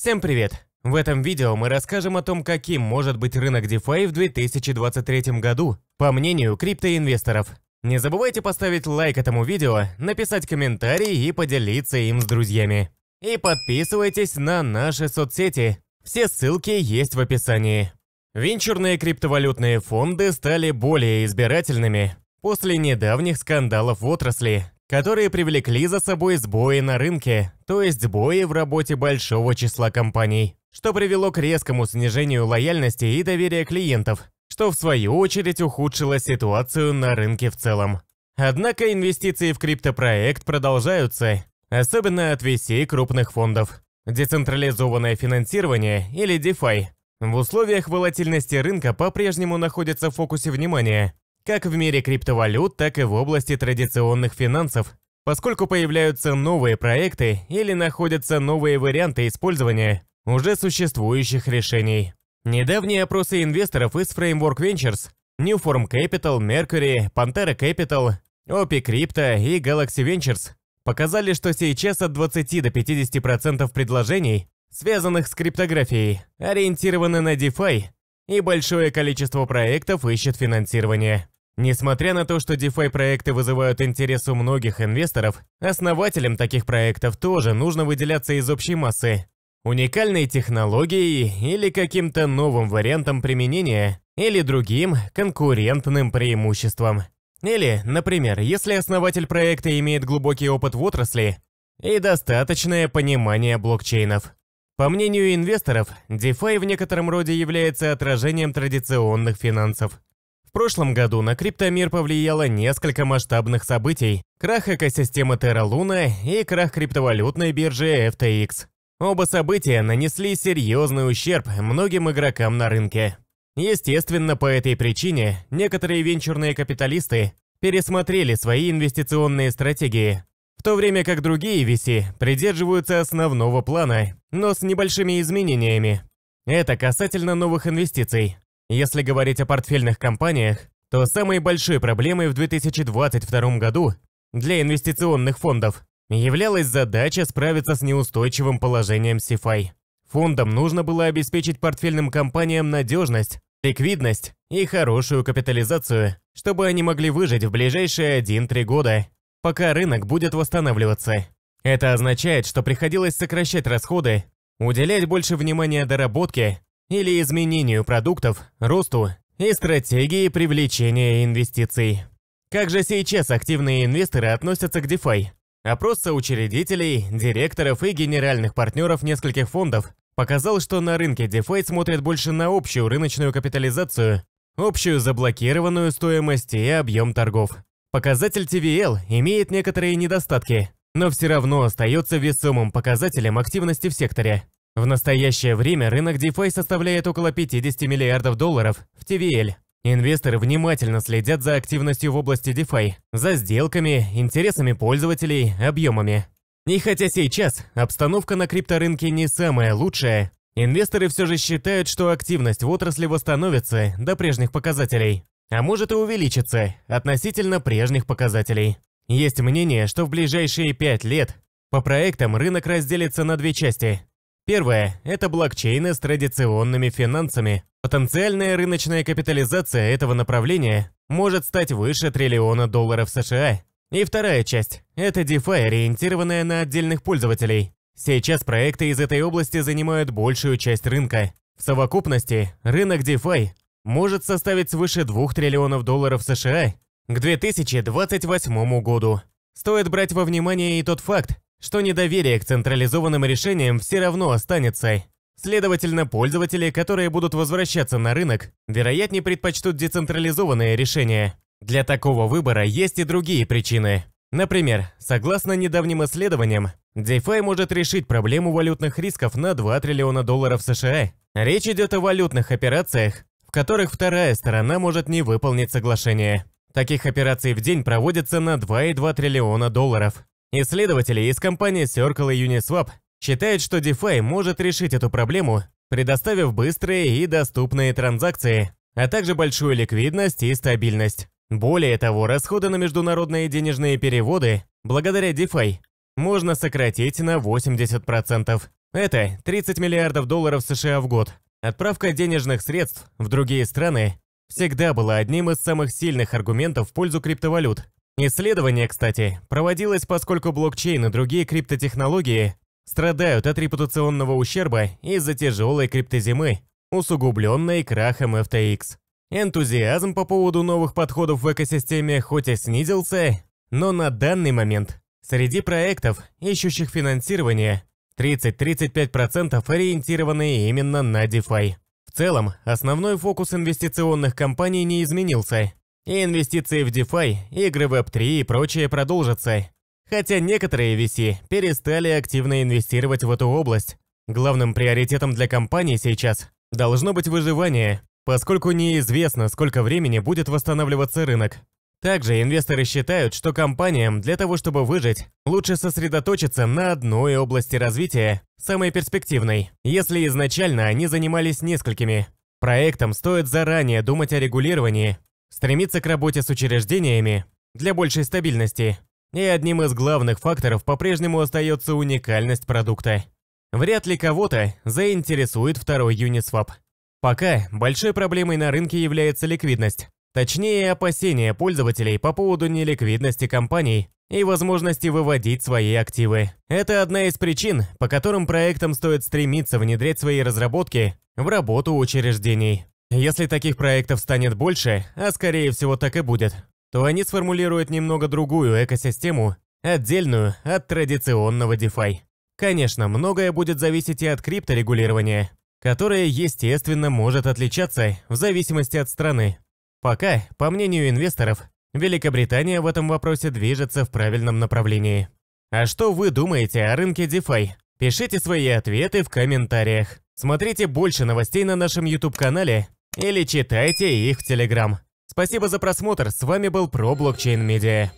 Всем привет! В этом видео мы расскажем о том, каким может быть рынок DeFi в 2023 году, по мнению криптоинвесторов. Не забывайте поставить лайк этому видео, написать комментарий и поделиться им с друзьями. И подписывайтесь на наши соцсети, все ссылки есть в описании. Венчурные криптовалютные фонды стали более избирательными после недавних скандалов в отрасли, которые привлекли за собой сбои на рынке, то есть сбои в работе большого числа компаний, что привело к резкому снижению лояльности и доверия клиентов, что в свою очередь ухудшило ситуацию на рынке в целом. Однако инвестиции в криптопроект продолжаются, особенно от VC крупных фондов. Децентрализованное финансирование или DeFi в условиях волатильности рынка по-прежнему находится в фокусе внимания, как в мире криптовалют, так и в области традиционных финансов, Поскольку появляются новые проекты или находятся новые варианты использования уже существующих решений. Недавние опросы инвесторов из Framework Ventures, Newform Capital, Mercury, Pantera Capital, OP Crypto и Galaxy Ventures показали, что сейчас от 20 до 50% предложений, связанных с криптографией, ориентированы на DeFi, и большое количество проектов ищет финансирование. Несмотря на то, что DeFi-проекты вызывают интерес у многих инвесторов, основателям таких проектов тоже нужно выделяться из общей массы. Уникальной технологией или каким-то новым вариантом применения, или другим конкурентным преимуществом. Или, например, если основатель проекта имеет глубокий опыт в отрасли и достаточное понимание блокчейнов. По мнению инвесторов, DeFi в некотором роде является отражением традиционных финансов. В прошлом году на криптомир повлияло несколько масштабных событий. Крах экосистемы Terra Luna и крах криптовалютной биржи FTX. Оба события нанесли серьезный ущерб многим игрокам на рынке. Естественно, по этой причине некоторые венчурные капиталисты пересмотрели свои инвестиционные стратегии, в то время как другие VC придерживаются основного плана, но с небольшими изменениями. Это касательно новых инвестиций. Если говорить о портфельных компаниях, то самой большой проблемой в 2022 году для инвестиционных фондов являлась задача справиться с неустойчивым положением CFI. Фондам нужно было обеспечить портфельным компаниям надежность, ликвидность и хорошую капитализацию, чтобы они могли выжить в ближайшие 1-3 года, пока рынок будет восстанавливаться. Это означает, что приходилось сокращать расходы, уделять больше внимания доработке или изменению продуктов, росту и стратегии привлечения инвестиций. Как же сейчас активные инвесторы относятся к DeFi? Опрос соучредителей, директоров и генеральных партнеров нескольких фондов показал, что на рынке DeFi смотрят больше на общую рыночную капитализацию, общую заблокированную стоимость и объем торгов. Показатель TVL имеет некоторые недостатки, но все равно остается весомым показателем активности в секторе. В настоящее время рынок DeFi составляет около 50 миллиардов долларов в TVL. Инвесторы внимательно следят за активностью в области DeFi, за сделками, интересами пользователей, объемами. И хотя сейчас обстановка на крипторынке не самая лучшая, инвесторы все же считают, что активность в отрасли восстановится до прежних показателей, а может и увеличится относительно прежних показателей. Есть мнение, что в ближайшие 5 лет по проектам рынок разделится на две части – Первое – это блокчейны с традиционными финансами. Потенциальная рыночная капитализация этого направления может стать выше триллиона долларов США. И вторая часть – это DeFi, ориентированная на отдельных пользователей. Сейчас проекты из этой области занимают большую часть рынка. В совокупности рынок DeFi может составить свыше 2 триллионов долларов США к 2028 году. Стоит брать во внимание и тот факт, что недоверие к централизованным решениям все равно останется. Следовательно, пользователи, которые будут возвращаться на рынок, вероятнее предпочтут децентрализованные решения. Для такого выбора есть и другие причины. Например, согласно недавним исследованиям, DeFi может решить проблему валютных рисков на 2 триллиона долларов США. Речь идет о валютных операциях, в которых вторая сторона может не выполнить соглашение. Таких операций в день проводится на 2,2 триллиона долларов. Исследователи из компании Circle и Uniswap считают, что DeFi может решить эту проблему, предоставив быстрые и доступные транзакции, а также большую ликвидность и стабильность. Более того, расходы на международные денежные переводы благодаря DeFi можно сократить на 80%. Это 30 миллиардов долларов США в год. Отправка денежных средств в другие страны всегда была одним из самых сильных аргументов в пользу криптовалют, Исследование, кстати, проводилось, поскольку блокчейн и другие криптотехнологии страдают от репутационного ущерба из-за тяжелой криптозимы, усугубленной крахом FTX. Энтузиазм по поводу новых подходов в экосистеме хоть и снизился, но на данный момент среди проектов, ищущих финансирование, 30-35% ориентированы именно на DeFi. В целом, основной фокус инвестиционных компаний не изменился, и инвестиции в DeFi, игры Web3 и прочее продолжатся. Хотя некоторые VC перестали активно инвестировать в эту область. Главным приоритетом для компании сейчас должно быть выживание, поскольку неизвестно, сколько времени будет восстанавливаться рынок. Также инвесторы считают, что компаниям для того, чтобы выжить, лучше сосредоточиться на одной области развития, самой перспективной, если изначально они занимались несколькими. Проектам стоит заранее думать о регулировании, стремится к работе с учреждениями для большей стабильности. И одним из главных факторов по-прежнему остается уникальность продукта. Вряд ли кого-то заинтересует второй Uniswap. Пока большой проблемой на рынке является ликвидность. Точнее, опасения пользователей по поводу неликвидности компаний и возможности выводить свои активы. Это одна из причин, по которым проектам стоит стремиться внедрять свои разработки в работу учреждений. Если таких проектов станет больше, а скорее всего так и будет, то они сформулируют немного другую экосистему, отдельную от традиционного DeFi. Конечно, многое будет зависеть и от крипторегулирования, которое, естественно, может отличаться в зависимости от страны. Пока, по мнению инвесторов, Великобритания в этом вопросе движется в правильном направлении. А что вы думаете о рынке DeFi? Пишите свои ответы в комментариях. Смотрите больше новостей на нашем YouTube-канале или читайте их в Телеграм. Спасибо за просмотр, с вами был Про Блокчейн Медиа.